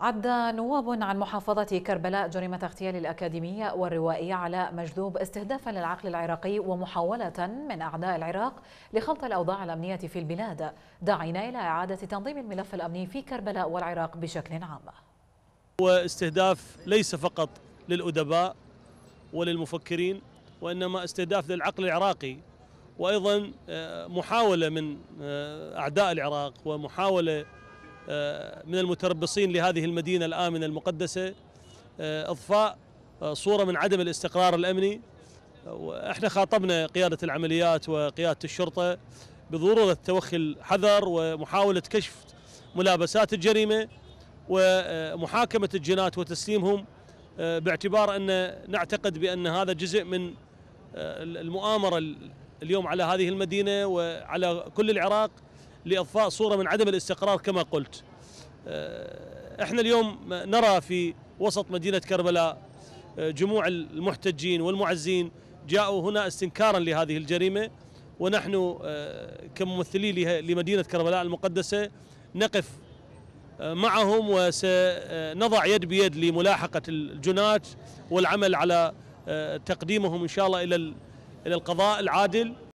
عد نواب عن محافظة كربلاء جريمة اغتيال الأكاديمية والروائية علاء مجذوب استهدافا للعقل العراقي ومحاولة من أعداء العراق لخلط الأوضاع الأمنية في البلاد داعينا إلى إعادة تنظيم الملف الأمني في كربلاء والعراق بشكل عام هو استهداف ليس فقط للأدباء وللمفكرين وإنما استهداف للعقل العراقي وأيضا آه، محاولة من آه، أعداء العراق ومحاولة آه، من المتربصين لهذه المدينة الآمنة المقدسة آه، إضفاء آه، صورة من عدم الاستقرار الأمني وإحنا خاطبنا قيادة العمليات وقيادة الشرطة بضرورة توخي الحذر ومحاولة كشف ملابسات الجريمة ومحاكمة الجنات وتسليمهم باعتبار أن نعتقد بأن هذا جزء من المؤامرة اليوم على هذه المدينة وعلى كل العراق لإضفاء صورة من عدم الاستقرار كما قلت آه، احنا اليوم نرى في وسط مدينة كربلاء آه، جموع المحتجين والمعزين جاءوا هنا استنكارا لهذه الجريمة ونحن آه، كممثلي لمدينة كربلاء المقدسة نقف معهم وسنضع يد بيد لملاحقة الجنات والعمل على تقديمهم إن شاء الله إلى القضاء العادل